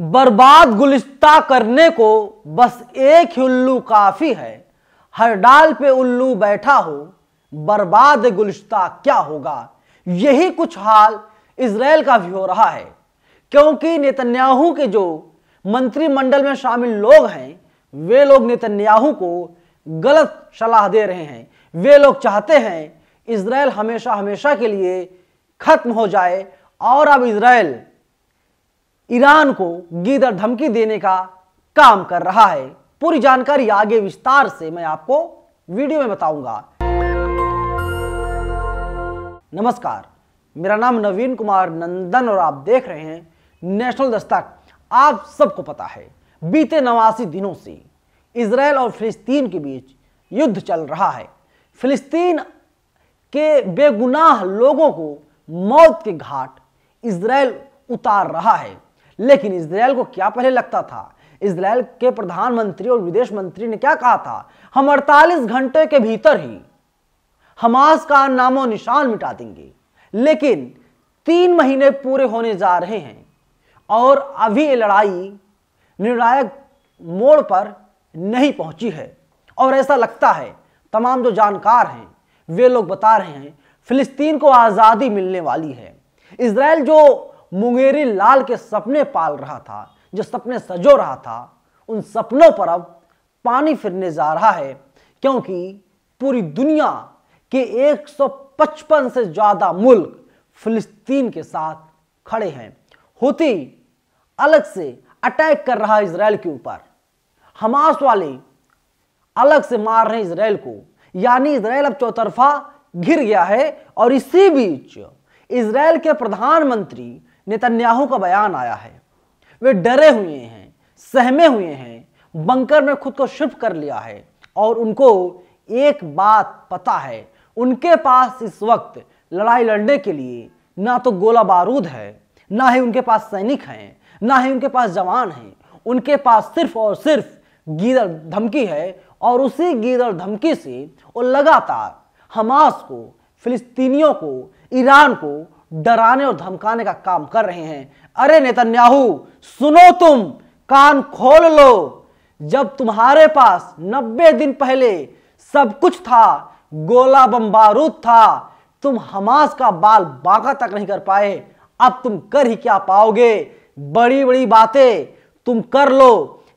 बर्बाद गुलिस्ता करने को बस एक ही उल्लू काफ़ी है हर डाल पे उल्लू बैठा हो बर्बाद गुलिस्ता क्या होगा यही कुछ हाल इसराइल का भी हो रहा है क्योंकि नेतन्याहू के जो मंत्रिमंडल में शामिल लोग हैं वे लोग नेतन्याहू को गलत सलाह दे रहे हैं वे लोग चाहते हैं इसराइल हमेशा हमेशा के लिए खत्म हो जाए और अब इसराइल ईरान को गीदर धमकी देने का काम कर रहा है पूरी जानकारी आगे विस्तार से मैं आपको वीडियो में बताऊंगा नमस्कार मेरा नाम नवीन कुमार नंदन और आप देख रहे हैं नेशनल दस्तक आप सबको पता है बीते नवासी दिनों से इसराइल और फिलिस्तीन के बीच युद्ध चल रहा है फिलिस्तीन के बेगुनाह लोगों को मौत के घाट इसराइल उतार रहा है लेकिन इसराइल को क्या पहले लगता था इसराइल के प्रधानमंत्री और विदेश मंत्री ने क्या कहा था हम 48 घंटे के भीतर ही हमास का नामो निशान मिटा देंगे लेकिन तीन महीने पूरे होने जा रहे हैं और अभी ये लड़ाई निर्णायक मोड़ पर नहीं पहुंची है और ऐसा लगता है तमाम जो जानकार हैं वे लोग बता रहे हैं फिलिस्तीन को आज़ादी मिलने वाली है इसराइल जो मुंगेरी लाल के सपने पाल रहा था जो सपने सजो रहा था उन सपनों पर अब पानी फिरने जा रहा है क्योंकि पूरी दुनिया के 155 से ज़्यादा मुल्क फिलिस्तीन के साथ खड़े हैं होती अलग से अटैक कर रहा है इसराइल के ऊपर हमास वाले अलग से मार रहे हैं इसराइल को यानी इसराइल अब चौतरफा घिर गया है और इसी बीच इसराइल के प्रधानमंत्री नेतन्याहू का बयान आया है वे डरे हुए हैं सहमे हुए हैं बंकर में खुद को शिफ्ट कर लिया है और उनको एक बात पता है उनके पास इस वक्त लड़ाई लड़ने के लिए ना तो गोला बारूद है ना ही उनके पास सैनिक हैं ना ही उनके पास जवान हैं उनके पास सिर्फ और सिर्फ गीदड़ धमकी है और उसी गीदड़ धमकी से वो लगातार हमास को फिलिस्तीनियों को ईरान को डराने और धमकाने का काम कर रहे हैं अरे नेतन्याहू सुनो तुम कान खोल लो जब तुम्हारे पास 90 दिन पहले सब कुछ था गोला बम बारूद था तुम हमास का बाल बाका तक नहीं कर पाए अब तुम कर ही क्या पाओगे बड़ी बड़ी बातें तुम कर लो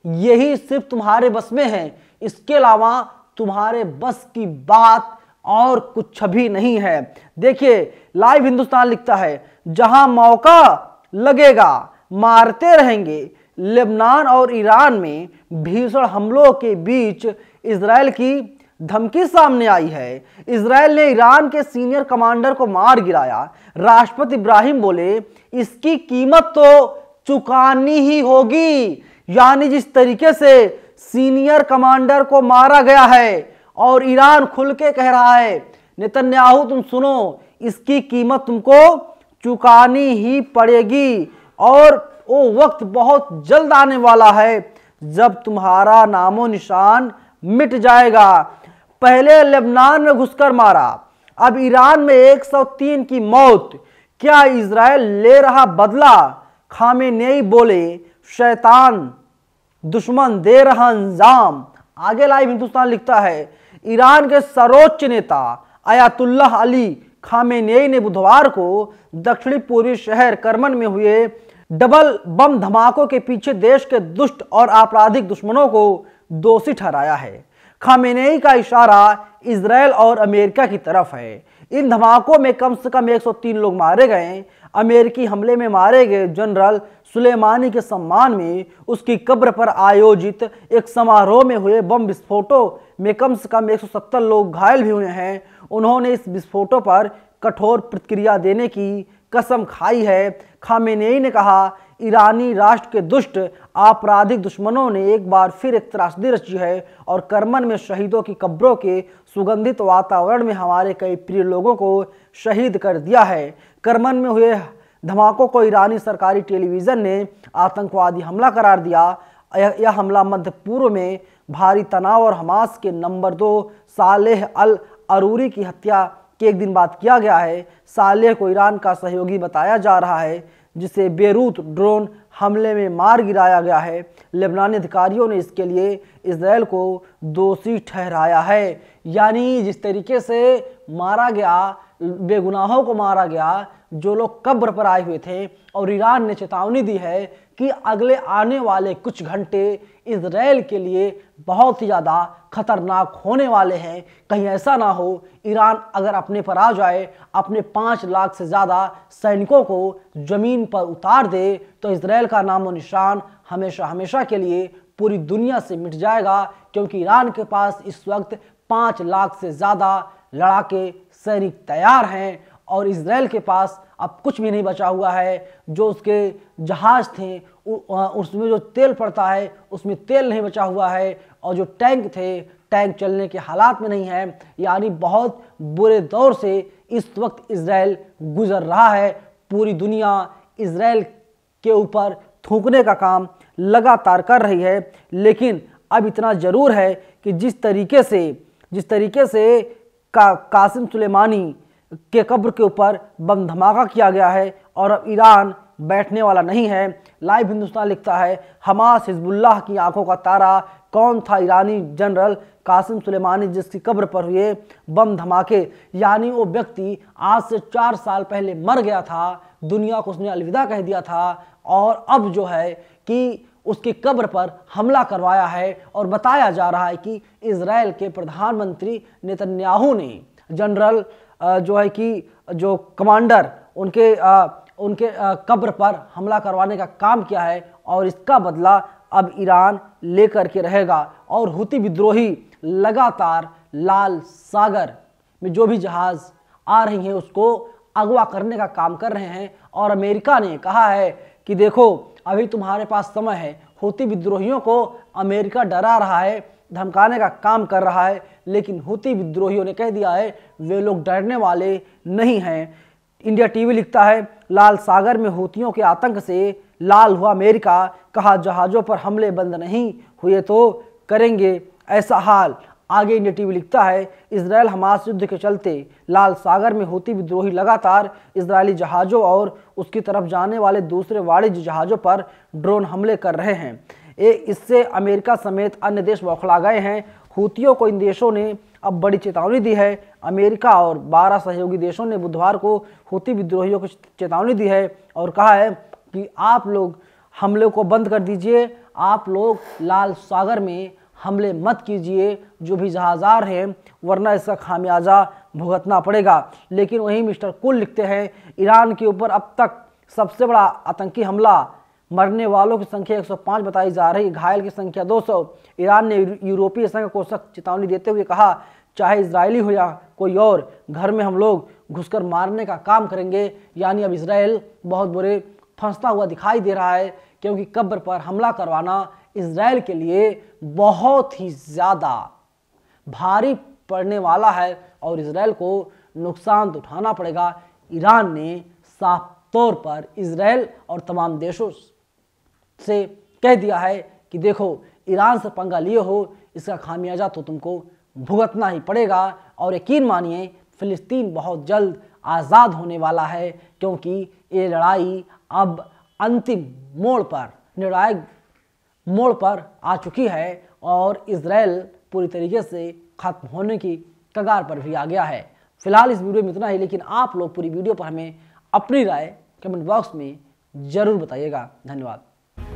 यही सिर्फ तुम्हारे बस में है इसके अलावा तुम्हारे बस की बात और कुछ भी नहीं है देखिए लाइव हिंदुस्तान लिखता है जहां मौका लगेगा मारते रहेंगे लेबनान और ईरान में भीषण हमलों के बीच इसराइल की धमकी सामने आई है इसराइल ने ईरान के सीनियर कमांडर को मार गिराया राष्ट्रपति इब्राहिम बोले इसकी कीमत तो चुकानी ही होगी यानी जिस तरीके से सीनियर कमांडर को मारा गया है और ईरान खुल के कह रहा है नितन्याहू तुम सुनो इसकी कीमत तुमको चुकानी ही पड़ेगी और वो वक्त बहुत जल्द आने वाला है जब तुम्हारा नामो निशान मिट जाएगा पहले लेबनान में घुसकर मारा अब ईरान में 103 की मौत क्या इसराइल ले रहा बदला खामे नहीं बोले शैतान दुश्मन दे रहा अंजाम आगे लाइव हिंदुस्तान लिखता है ईरान के सर्वोच्च नेता आयातुल्लाह अली खामेनेई ने बुधवार को दक्षिणी पूर्वी शहर करमन में हुए डबल बम धमाकों के पीछे देश के दुष्ट और आपराधिक दुश्मनों को दोषी ठहराया है खामेनेई का इशारा इसराइल और अमेरिका की तरफ है इन धमाकों में कम से कम 103 लोग मारे गए अमेरिकी हमले में मारे गए जनरल सुलेमानी के सम्मान में उसकी कब्र पर आयोजित एक समारोह में हुए बम विस्फोटों में कम से कम 170 लोग घायल भी हुए हैं उन्होंने इस विस्फोटों पर कठोर प्रतिक्रिया देने की कसम खाई है खामेनेई ने कहा ईरानी राष्ट्र के दुष्ट आपराधिक दुश्मनों ने एक बार फिर एक त्रासदी रची है और करमन में शहीदों की कब्रों के सुगंधित वातावरण में हमारे कई प्रिय लोगों को शहीद कर दिया है करमन में हुए धमाकों को ईरानी सरकारी टेलीविज़न ने आतंकवादी हमला करार दिया यह हमला मध्य पूर्व में भारी तनाव और हमास के नंबर दो सालेह अल अरूरी की हत्या के एक दिन बाद किया गया है सालेह को ईरान का सहयोगी बताया जा रहा है जिसे बेरूत ड्रोन हमले में मार गिराया गया है लेबनानी अधिकारियों ने इसके लिए इसराइल को दोषी ठहराया है यानी जिस तरीके से मारा गया बेगुनाहों को मारा गया जो लोग कब्र पर आए हुए थे और ईरान ने चेतावनी दी है कि अगले आने वाले कुछ घंटे इसराइल के लिए बहुत ही ज़्यादा खतरनाक होने वाले हैं कहीं ऐसा ना हो ईरान अगर अपने पर आ जाए अपने पाँच लाख से ज़्यादा सैनिकों को ज़मीन पर उतार दे तो इसराइल का नामो निशान हमेशा हमेशा के लिए पूरी दुनिया से मिट जाएगा क्योंकि ईरान के पास इस वक्त पाँच लाख से ज़्यादा लड़ाके सैनिक तैयार हैं और इसराइल के पास अब कुछ भी नहीं बचा हुआ है जो उसके जहाज थे उसमें जो तेल पड़ता है उसमें तेल नहीं बचा हुआ है और जो टैंक थे टैंक चलने के हालात में नहीं है यानी बहुत बुरे दौर से इस वक्त इसराइल गुजर रहा है पूरी दुनिया इसराइल के ऊपर थूकने का काम लगातार कर रही है लेकिन अब इतना ज़रूर है कि जिस तरीके से जिस तरीके से का कासिम सुलेमानी के कब्र के ऊपर बम धमाका किया गया है और अब ईरान बैठने वाला नहीं है लाइव हिंदुस्तान लिखता है हमास हिजबुल्लाह की आंखों का तारा कौन था ईरानी जनरल कासिम सुलेमानी जिसकी कब्र पर हुए बम धमाके यानी वो व्यक्ति आज से चार साल पहले मर गया था दुनिया को उसने अलविदा कह दिया था और अब जो है कि उसकी कब्र पर हमला करवाया है और बताया जा रहा है कि इसराइल के प्रधानमंत्री नेतन्याहू ने जनरल जो है कि जो कमांडर उनके उनके कब्र पर हमला करवाने का काम किया है और इसका बदला अब ईरान लेकर के रहेगा और हुती विद्रोही लगातार लाल सागर में जो भी जहाज़ आ रही हैं उसको अगवा करने का काम कर रहे हैं और अमेरिका ने कहा है कि देखो अभी तुम्हारे पास समय है होती विद्रोहियों को अमेरिका डरा रहा है धमकाने का काम कर रहा है लेकिन हुती विद्रोहियों ने कह दिया है वे लोग डरने वाले नहीं हैं इंडिया टीवी लिखता है लाल सागर में हुतियों के आतंक से लाल हुआ अमेरिका कहा जहाज़ों पर हमले बंद नहीं हुए तो करेंगे ऐसा हाल आगे इंडिया टीवी लिखता है इसराइल हमास युद्ध के चलते लाल सागर में होती विद्रोही लगातार इसराइली जहाज़ों और उसकी तरफ जाने वाले दूसरे वाणिज्य जहाज़ों पर ड्रोन हमले कर रहे हैं ये इससे अमेरिका समेत अन्य देश बौखला गए हैं हूतियों को इन देशों ने अब बड़ी चेतावनी दी है अमेरिका और 12 सहयोगी देशों ने बुधवार को हूती विद्रोहियों को चेतावनी दी है और कहा है कि आप लोग हमले को बंद कर दीजिए आप लोग लाल सागर में हमले मत कीजिए जो भी जहाजार हैं वरना इसका खामियाजा भुगतना पड़ेगा लेकिन वहीं मिस्टर कुल लिखते हैं ईरान के ऊपर अब तक सबसे बड़ा आतंकी हमला मरने वालों की संख्या 105 बताई जा रही घायल की संख्या 200 ईरान ने यूरोपीय संघ को सख्त चेतावनी देते हुए कहा चाहे इसराइली हो या कोई और घर में हम लोग घुसकर मारने का काम करेंगे यानी अब इसराइल बहुत बुरे फंसता हुआ दिखाई दे रहा है क्योंकि कब्र पर हमला करवाना इसराइल के लिए बहुत ही ज़्यादा भारी पड़ने वाला है और इसराइल को नुकसान तो उठाना पड़ेगा ईरान ने साफ तौर पर इसराइल और तमाम देशों से कह दिया है कि देखो ईरान से पंगा लिए हो इसका खामियाजा तो तुमको भुगतना ही पड़ेगा और यकीन मानिए फ़िलिस्तीन बहुत जल्द आज़ाद होने वाला है क्योंकि ये लड़ाई अब अंतिम मोड़ पर निर्णायक मोड़ पर आ चुकी है और इसराइल पूरी तरीके से ख़त्म होने की कगार पर भी आ गया है फिलहाल इस वीडियो में इतना ही लेकिन आप लोग पूरी वीडियो पर हमें अपनी राय कमेंट बॉक्स में ज़रूर बताइएगा धन्यवाद